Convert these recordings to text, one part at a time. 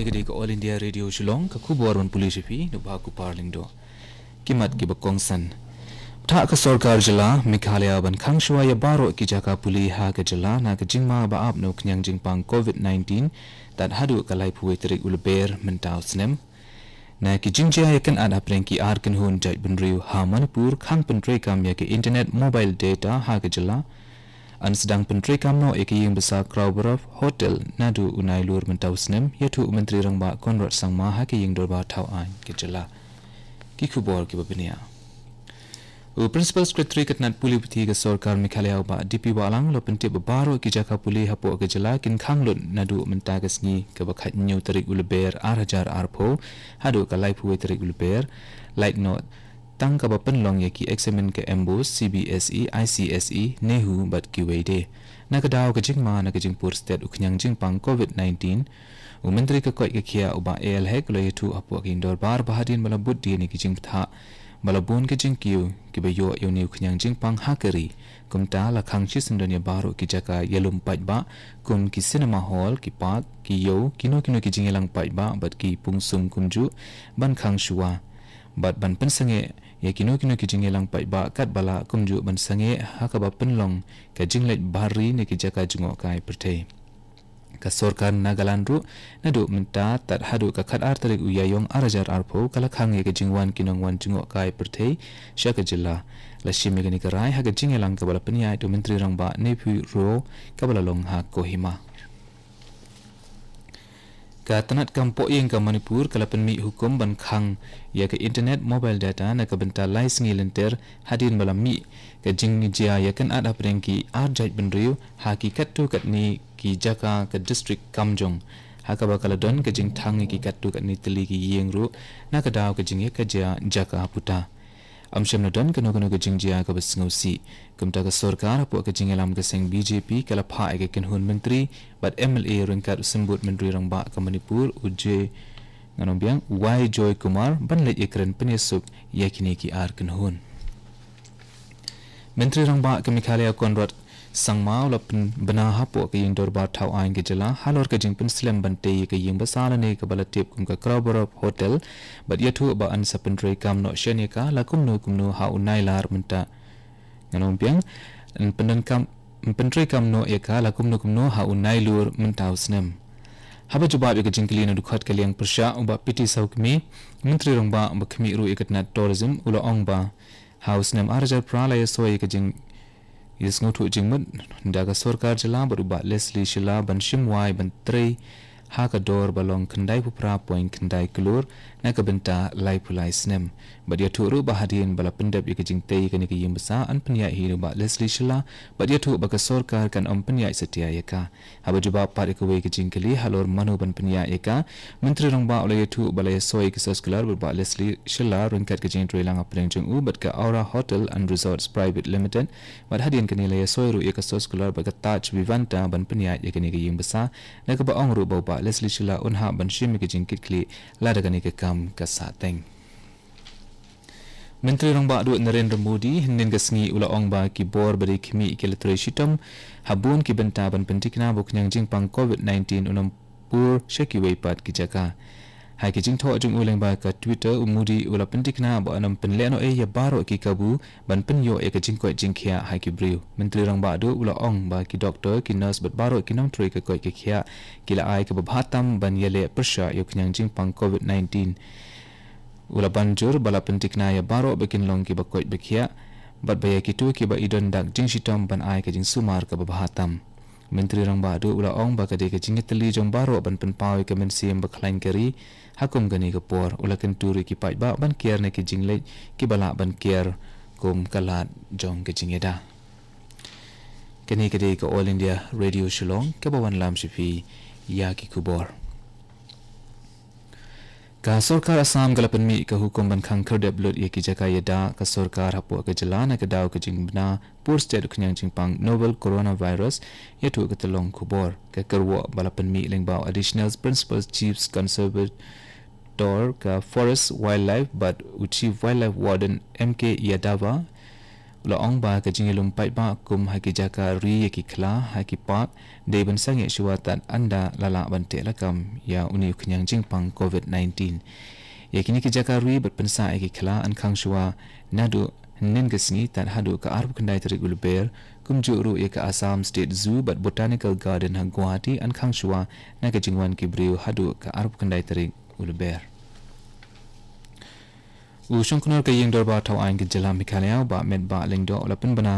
negeri ke All India Radio Shillong ke kubu arun polisi fi nu ba ku parling do kimat ki bakong san tha ka sarkar jala ban khang shwa ya baru ki jaka puli ha ka jala na ka jingma ba ap nu khnyang jing pang covid 19 tat hadu ka lai phuwe tri ul ber mental snem na ki jing ja yakan ada pren ki ar kan hun jai bun riu ha manipur khang pen ya ke internet mobile data ha ka jala an sedang pentri kamno iki yang besar Crowborough Hotel nadu unai luar mentau senem yaitu menteri rangba Conrad Sang Maha ke yang dorba tau ain kejela kiku bor ke babinia u principal secretary ketnat puli puti ke sorkar mikhalaya ba dp walang lo penti baru ki jaka puli hapo ke jela kin khanglun nadu menta ke sngi ke bakhat nyu tarik ulber arhajar arpo hadu ka life way tarik ulber light note tang ka bapen long ye ya, ki examen ke embos cbse icse nehu bat ki we de na ka dao ka jing ma na ka jing pur state uknyang jing pang covid 19 umendri ka koi ka khia uba el hek lo ye tu apu ki indor bar bahadin mala but de ni ki jing tha mala bon ka jing kiu ki be yo yo ni uknyang jing pang ha kari kum ta la khang chi sindon ye ya baro ki jaka yelum pat ba kum ki cinema hall ki park ki yo kino kino ki jing lang pat ba bat ki pung sum kunju ban khang shua but ban pensenge ya kino kino kijing elang pai ba kat bala kumju ban sange hakaba penlong kajing lek bari ne kijaka jungo kai pertei ka sorkar nagaland ru nadu menta tat hadu ka khat ar tarik uyayong arajar arpo kala khang ye kijing wan kinong wan jungo kai pertei syaka jilla la shimi gani ka rai ha ka jingelang ka bala pniya itu menteri rang ba nephew ro ka bala long ha kohima ka tanat kampo yang ka manipur kala penmi hukum ban khang ya ke internet mobile data na ka benta lai singi lenter hadin balam mi ke jing jia ya kan ada prengki ar jaj ben riu hakikat tu kat ni ki jaka ke district kamjong haka bakala don ke jing thang ki kat tu kat ni teli ki yeng ru na ka dau ke jing ye ya ke jia jaka putah am shem na dan kana jia ka besing usi kum ta ka sorkar apo ka jing elam ka seng bjp kala pha ege ken hun menteri but mla e rang sembut menteri rang ba ka manipur uje ngano biang y joy kumar ban le ekren penesuk yakini ki ar ken menteri rang ba ka mikhalia conrad sang mau lapun bena hapu ke yung dorba tau aing ke jela hal or ke jing pun silam bante ye ke yung basala ne ke bala tip kum ke kraborop hotel but yatu ba an sapun dre kam no shen ye ka lakum no kum no ha unai lar menta ngan piang pendan kam pendre kam no ye ka lakum no kum no ha unai lur menta usnem haba juba ye ke jing ke liyan dukhat ke liyang prsha uba piti sauk me mentri rong ba bakmi ru ekatna tourism ula ong ba house nem arjal pralaya soye ke jing yes ngutu jingmen daga sorkar jela baru ba lesli shila ban shimwai ban trei haka door balong kendai pupra poin kendai kelur na kebenta lai pulai senem. Badia turu bahadian bala pendap yang kejing tei kani ke yang besar an penyai hiru bak Leslie Shila badia turu baka sorkar kan om penyai setia yaka. Haba juba pat ikuwe kejing keli halor manu ban penyai yaka. Menteri rongba oleh yaitu balai soi kesaskular berbak Leslie Shila ringkat kejing teri langa pening jeng u ke Aura Hotel and Resorts Private Limited bad hadien kani laya soi ru yaka sosgular baka touch Vivanta ban penyai yakani ke yang besar na keba ongru bau bak leslie shula unha banshi me kijing kitli la dagani ke kam ka sateng Menteri Rongba Adu Narendra Modi hendin kesengi ula ongba ki bor beri kimi ikil shitom habun ki bentaban pentikna buknyang jingpang COVID-19 unam pur shaki waipat ki jaka hai ki jingtho ajung ulengba ka twitter umudi ulapintikna ba nam penleno e ya baro ki kabu ban pen yo ek jingko jingkhia hai ki briu mentri rang ba du ula ong ba ki doctor ki nurse bat baro ki nam troi ka koi ki khia kila ai ka bhatam ban yale prasha yo khnyang jing pang covid 19 ula banjur bala pentikna ya baro bekin long ki ba koi bekhia bat baye ki ba idon dak jing sitam ban ai ka jing sumar ka bhatam ba Menteri Rang Badu ula ong baka dia kecingi teli jom baru ban penpawi ke mensi yang berkelain keri hakum gani ke por kenturi ki paik bak ban kiar ne kejing lej ban kiar kum kalat jom kejing yada. Kini kedai ke All India Radio Shulong kebawan lam shifi ya ki Ka Sorkar Assam galapan mi ka hukum ban khangkhar de blood ye ki jaka ye da ka Sorkar hapu ka jalana ka dau ka jing bna pur state khnya jing pang novel coronavirus ye tu ka long khubor ka karwa balapan mi ling bau additional principles chiefs conservator ka forest wildlife but uchi wildlife warden MK Yadava Pulau Ong Ba ke Jingi Lumpai Ba Kum Haki Jaka Ri Yaki Kla Haki Pak Dei Ben Sangit Syuatan Anda Lala Bantik Lakam Ya Uni Kenyang pang COVID-19 Ya Kini Kijaka Ri Berpensa Yaki Kla kang Syua Nadu Nen kesni Tan Hadu Ke Arbu Kendai Terik Ulubir Kum Juru Yaki Asam State Zoo Bat Botanical Garden Ha Guwati Ankang Syua Naka Jingwan Kibriu Hadu Ke Arbu Kendai Terik Ulubir กูชงคนรักยิงดอร์บาร์ทาวอันกิจลามิคาเลียวบาเมดบาลิงดอลปินบนา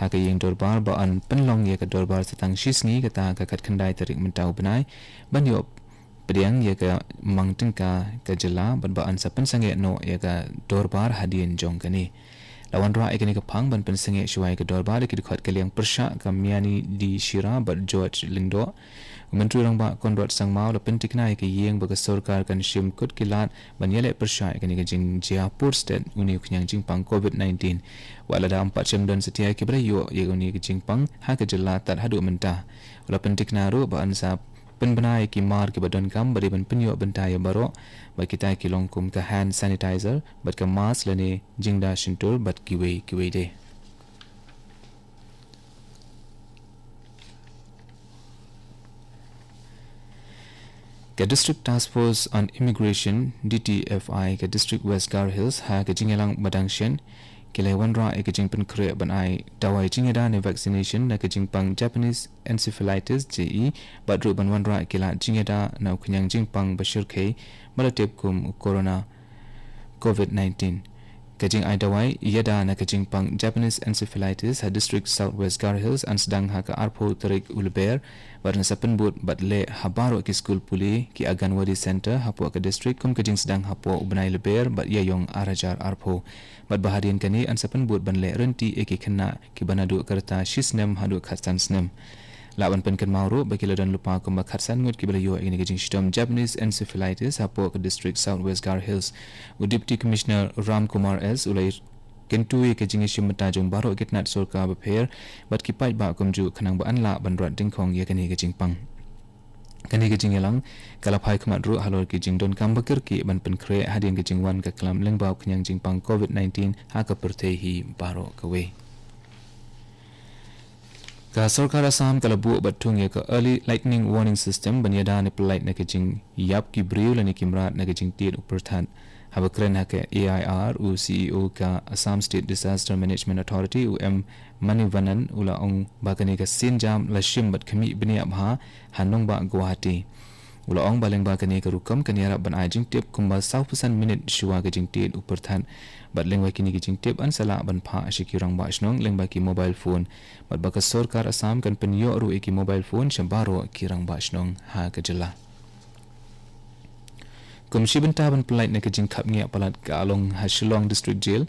หากยิงดอร์บาร์บาอันปินลองเยกดอร์บาร์สตังชิสงีกตากักัดคันไดตริกมันเตาบนายบันยบเปรียงเยกมังติงกากจลาบันบาอันสปินสังเกตโนเยกดอร์บาร์ฮัดยินจงกันีลาวันรักเอกนิกพังบันปินสังเกตช่วยกดอร์บาร์ลิกดขัดเกลียงปรชากัมยานีดีชิราบัดจอร์จลิงดอ Menteri Orang Bak Konrad Sang Mau lepen tiknai ke yang berkesorkar kan syum kut kilat banyale persyai kan ikan jing jiapur stet uni kenyang jing COVID-19. Walada empat jam dan setia kibra yuk yang uni ke jing pang haka jelat tak haduk mentah. Walaupun tiknaru bahan sahab penbenai ki mar ke badan kam beri ban penyok bentah yang baru, bagi kita ki ke hand sanitizer bat ke mask lene jingda shintul bat kiwe kiwe deh. the district task force on immigration dtfi ka district west gar hills ha ka jingelang madangshen ke lewandra e ka jingpan kre ban ai dawai jingeda ne vaccination na ka jingpang japanese encephalitis je but ru ban wandra ke la jingeda na khnyang jingpang bashir khe malatep kum corona covid 19 kajing IDY ia dah nak kajing pang Japanese encephalitis ha district southwest Gar Hills An sedang ha ke arpo terik ulbear baru nasa penbut bat le Baru ke school puli ki Aganwadi wadi center hapo ke district kum kajing sedang hapo ubenai lebear bat ia yong arajar arpo bat baharian kani An penbut ban le renti eki kena ki banadu kerta shisnem Haduk khatan snem lawan penken mauro bekila dan lupa kum bakat san ngut kibala yo ini gajing sitom japanese encephalitis apo ke district south west gar hills u deputy commissioner ram kumar s ulai kentu ye ke jingi shimta jong baro kitnat sorka ba pher bat ki pai ba kum ju khanang ba anla ban rat ding pang kan ye gajing elang kala phai khmat ru halor ki jing don kam bakir ki ban pen kre hadin wan ka klam leng ba khnyang pang covid 19 ha ka prthe hi ka sarkar assam kalabu batung ye ka early lightning warning system ban yada ne polite nakajing yap ki brew bril ne kimra nakajing tiet upar than haba kren hake AIR u CEO ka Assam State Disaster Management Authority u M Mani Vanan ula ong bakane ka sinjam lashim bat khami bini abha hanong ba Guwahati Ulaong baleng ba kani ka rukam kani arap ban ay jing tip kumba sau pesan minit shua ka jing tip upar than. Bat leng kini ka jing tip an salak ban pa asyiki rang ba asnong leng ba ki mobile phone. Bat baka sorkar asam kan penyo ru iki mobile phone siya baro ki rang ba asnong ha ka jela. Kum si bentah ban pelait na ka jing kap ngiak palat ka along ha shilong district jail.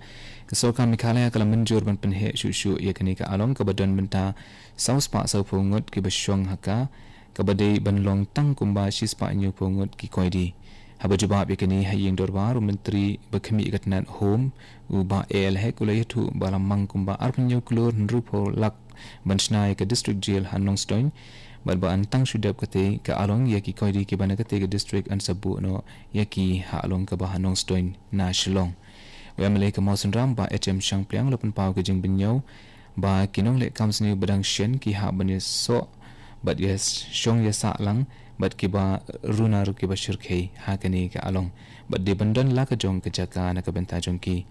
Kesokan Mikhailaya kalau menjur ban penhek syuk-syuk ia kini ka along ke badan bentah saus pak saupungut ki besyong haka. Kepala kabadei banlong tang kumba shispa nyu pongot ki di, haba juba bi kini hayeng dorbar menteri bakhmi gatnan hom u ba el he kulai thu balam mang kumba arpnyu klor nrupo lak banchnai ka district jail hanong stone, bar ba antang sudap kate ka along yaki koi di ki banaka te ka district an sabu no yaki ha along ka ba hanong stoin na shilong we amle ka mosin ram ba hm shang pliang lopun pau ka jing binyo ba kinong le kam sni shen ki ha banis so but yes shong ya sa lang but kiba runa ru kiba shir khei ha ka along but de bandan la ka jong ka jaka na ka benta jong ki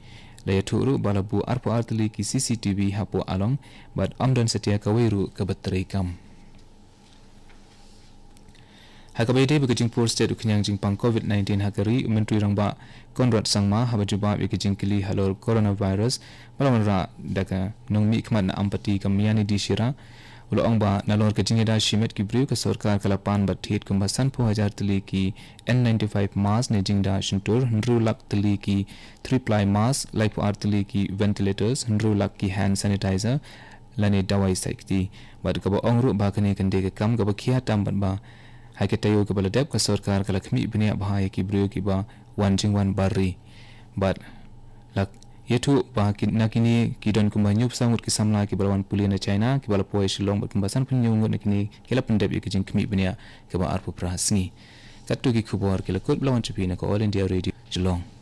le thu ru balabu arpo artli ki cctv ha po along but amdon setia ka weru ka batrei kam Hakabai de bikajing poor state u kenyang jing pang COVID-19 hakari menteri rangba Conrad Sangma haba juba bikajing kili halor coronavirus malam ra daga nong mi khmat na ampati kamiani di shira लुआंगबा नलोर के चिंगेडा शिमेट की ब्रिव के सरकार कलापान बठेट कुंभा सनपो हजार तली की एन नाइन्टी फाइव मास ने जिंगडा शंटोर हंड्रू लाख तली की थ्री प्लाई मास लाइफ आर तली की वेंटिलेटर्स हंड्रू लाख की हैंड सैनिटाइजर लने दवाई साइकती बट कब ओंगरु बाकने कंडे के कम कब खिया तम बनबा हाइके तयो के बल डेप का सरकार कला खमी इबने भाई की ब्रिव की बा वन जिंग वन बारी बट yaitu bahagian nakini kidan kumbanyup sangut kisamla ki balawan pulih na China ki balapo ai shilong bat kumbasan pun nyungut nakini kila pendap ye kijing kemi benia ke ba arpu prahasni katu ki kubor kila kut balawan chupi na ko all india radio shilong